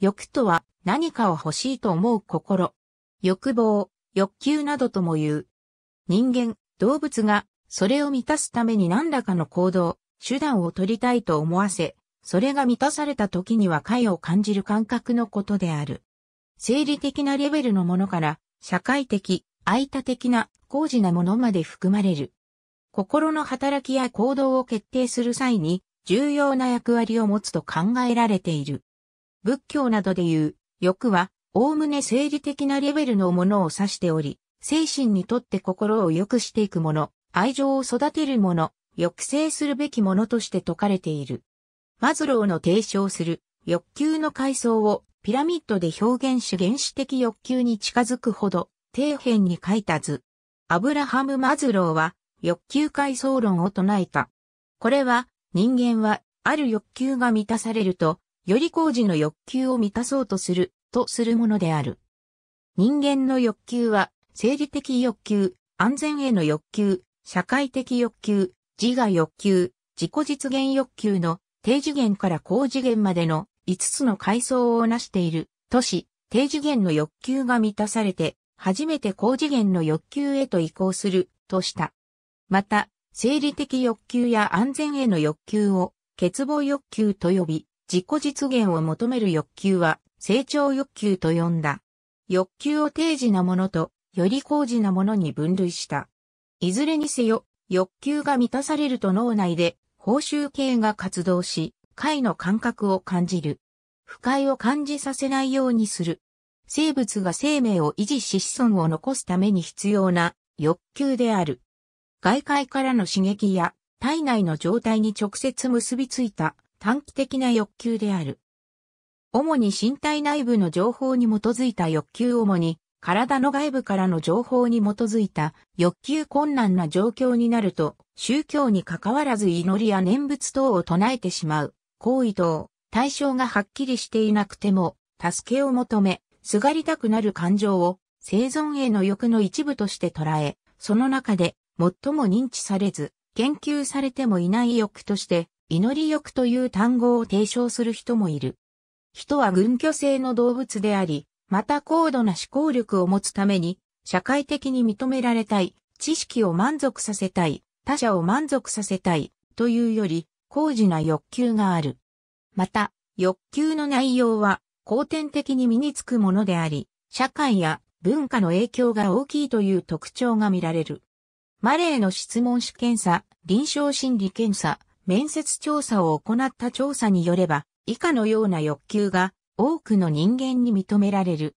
欲とは何かを欲しいと思う心。欲望、欲求などとも言う。人間、動物がそれを満たすために何らかの行動、手段を取りたいと思わせ、それが満たされた時には快を感じる感覚のことである。生理的なレベルのものから社会的、愛他的な高次なものまで含まれる。心の働きや行動を決定する際に重要な役割を持つと考えられている。仏教などで言う、欲は、おおむね生理的なレベルのものを指しており、精神にとって心を良くしていくもの、愛情を育てるもの、抑制するべきものとして説かれている。マズローの提唱する欲求の階層をピラミッドで表現し原始的欲求に近づくほど底辺に書いた図。アブラハム・マズローは欲求階層論を唱えた。これは人間はある欲求が満たされるとより工事の欲求を満たそうとする、とするものである。人間の欲求は、生理的欲求、安全への欲求、社会的欲求、自我欲求、自己実現欲求の低次元から高次元までの5つの階層をなしている、都市、低次元の欲求が満たされて、初めて高次元の欲求へと移行する、とした。また、生理的欲求や安全への欲求を、欠乏欲求と呼び、自己実現を求める欲求は成長欲求と呼んだ。欲求を定時なものと、より高次なものに分類した。いずれにせよ、欲求が満たされると脳内で報酬系が活動し、快の感覚を感じる。不快を感じさせないようにする。生物が生命を維持し子孫を残すために必要な欲求である。外界からの刺激や体内の状態に直接結びついた短期的な欲求である。主に身体内部の情報に基づいた欲求主に、体の外部からの情報に基づいた欲求困難な状況になると、宗教に関わらず祈りや念仏等を唱えてしまう、行為等、対象がはっきりしていなくても、助けを求め、すがりたくなる感情を生存への欲の一部として捉え、その中で最も認知されず、研究されてもいない欲として祈り欲という単語を提唱する人もいる。人は群居性の動物であり、また高度な思考力を持つために、社会的に認められたい、知識を満足させたい、他者を満足させたい、というより、高次な欲求がある。また、欲求の内容は、後天的に身につくものであり、社会や文化の影響が大きいという特徴が見られる。マレーの質問試験査、臨床心理検査、面接調査を行った調査によれば、以下のような欲求が多くの人間に認められる。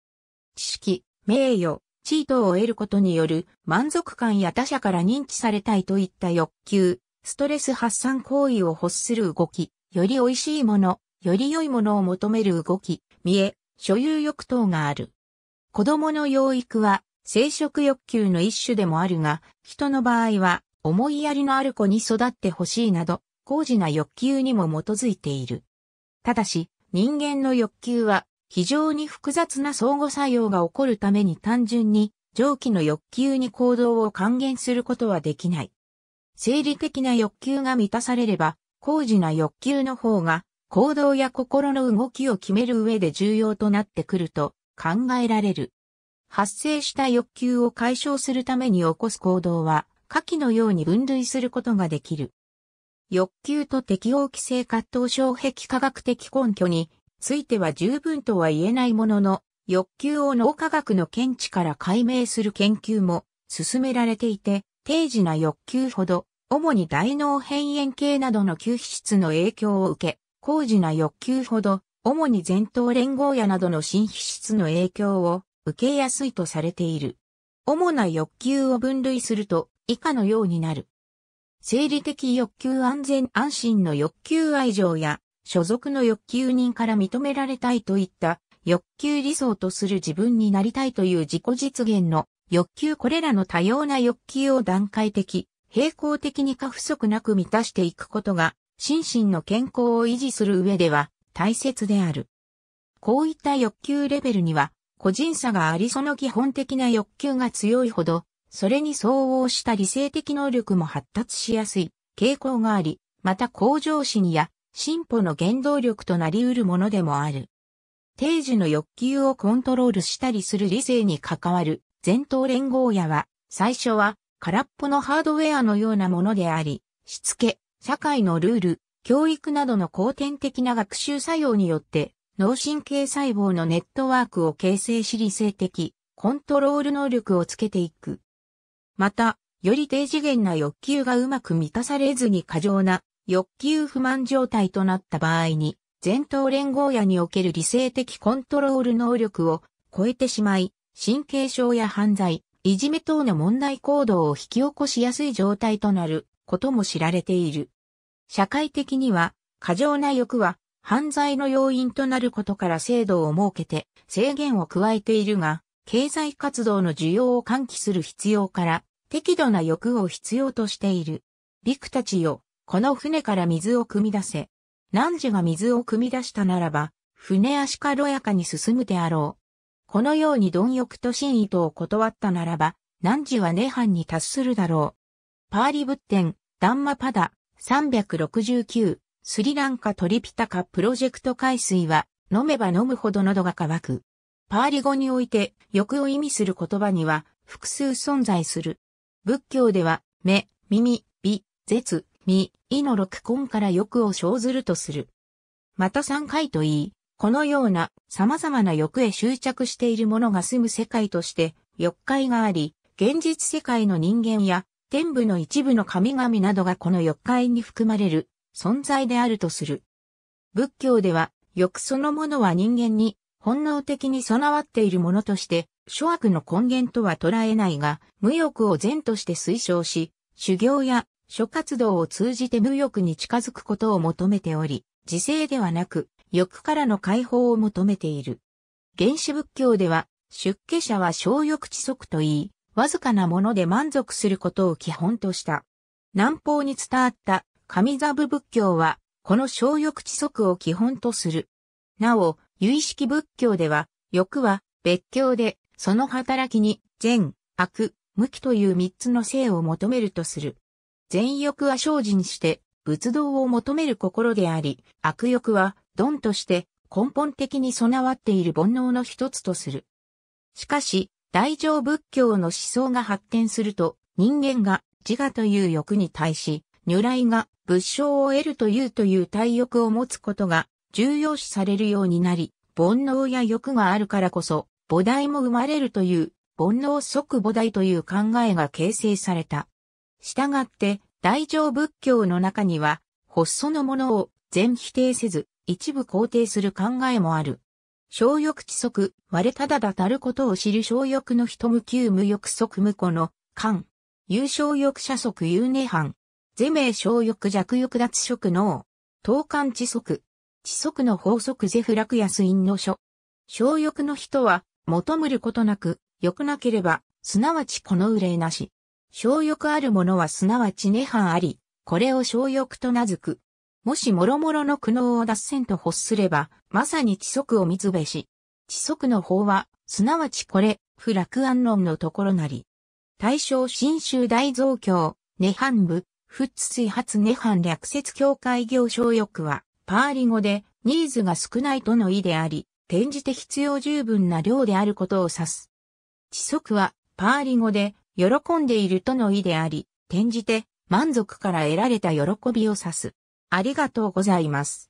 知識、名誉、地位等を得ることによる満足感や他者から認知されたいといった欲求、ストレス発散行為を欲する動き、より美味しいもの、より良いものを求める動き、見え、所有欲等がある。子供の養育は生殖欲求の一種でもあるが、人の場合は思いやりのある子に育ってほしいなど、高次な欲求にも基づいている。ただし、人間の欲求は非常に複雑な相互作用が起こるために単純に上記の欲求に行動を還元することはできない。生理的な欲求が満たされれば、高次な欲求の方が行動や心の動きを決める上で重要となってくると考えられる。発生した欲求を解消するために起こす行動は、下記のように分類することができる。欲求と適応規制葛藤障壁科学的根拠については十分とは言えないものの、欲求を脳科学の見地から解明する研究も進められていて、定時な欲求ほど、主に大脳辺縁系などの吸皮質の影響を受け、高時な欲求ほど、主に前頭連合野などの新皮質の影響を受けやすいとされている。主な欲求を分類すると以下のようになる。生理的欲求安全安心の欲求愛情や、所属の欲求人から認められたいといった欲求理想とする自分になりたいという自己実現の欲求これらの多様な欲求を段階的、平行的に過不足なく満たしていくことが、心身の健康を維持する上では大切である。こういった欲求レベルには個人差がありその基本的な欲求が強いほどそれに相応した理性的能力も発達しやすい傾向があり、また向上心や進歩の原動力となり得るものでもある。定時の欲求をコントロールしたりする理性に関わる前頭連合野は、最初は空っぽのハードウェアのようなものであり、しつけ、社会のルール、教育などの後天的な学習作用によって、脳神経細胞のネットワークを形成し理性的、コントロール能力をつけていく。また、より低次元な欲求がうまく満たされずに過剰な欲求不満状態となった場合に、前頭連合野における理性的コントロール能力を超えてしまい、神経症や犯罪、いじめ等の問題行動を引き起こしやすい状態となることも知られている。社会的には、過剰な欲は犯罪の要因となることから制度を設けて制限を加えているが、経済活動の需要を喚起する必要から、適度な欲を必要としている。ビクたちよ、この船から水を汲み出せ。汝が水を汲み出したならば、船足軽やかに進むであろう。このように貪欲と真意とを断ったならば、汝は涅槃に達するだろう。パーリ仏典、ダンマパダ、369、スリランカトリピタカプロジェクト海水は、飲めば飲むほど喉が渇く。パーリ語において欲を意味する言葉には複数存在する。仏教では、目、耳、美、舌、身、意の六根から欲を生ずるとする。また三回といい、このような様々な欲へ執着している者が住む世界として欲界があり、現実世界の人間や天部の一部の神々などがこの欲界に含まれる存在であるとする。仏教では欲そのものは人間に本能的に備わっているものとして、諸悪の根源とは捉えないが、無欲を善として推奨し、修行や諸活動を通じて無欲に近づくことを求めており、自制ではなく、欲からの解放を求めている。原始仏教では、出家者は小欲知足といい、わずかなもので満足することを基本とした。南方に伝わった上座部仏教は、この小欲知足を基本とする。なお、唯識仏教では、欲は別教で、その働きに善、悪、無期という三つの性を求めるとする。善欲は精進して、仏道を求める心であり、悪欲は、ンとして、根本的に備わっている煩悩の一つとする。しかし、大乗仏教の思想が発展すると、人間が自我という欲に対し、如来が仏性を得るというという体欲を持つことが重要視されるようになり、煩悩や欲があるからこそ、菩提も生まれるという、煩悩即菩提という考えが形成された。したがって、大乗仏教の中には、発祖のものを全否定せず、一部肯定する考えもある。小欲知足、我ただだたることを知る小欲の人無休無欲即無個の、間。有小欲者即有涅槃。是名小欲弱欲脱色能。等間知足。知足の法則ゼフラクヤス因の書。小欲の人は、求むることなく、欲なければ、すなわちこの憂いなし。小欲ある者はすなわち涅槃あり、これを小欲と名付く。もし諸々の苦悩を脱線と発すれば、まさに知足をつべし。知足の法は、すなわちこれ、不楽安論のところなり。大正新州大増教、涅槃部、仏水発涅槃略説教会行小欲は、パーリ語でニーズが少ないとの意であり、転じて必要十分な量であることを指す。知足はパーリ語で喜んでいるとの意であり、転じて満足から得られた喜びを指す。ありがとうございます。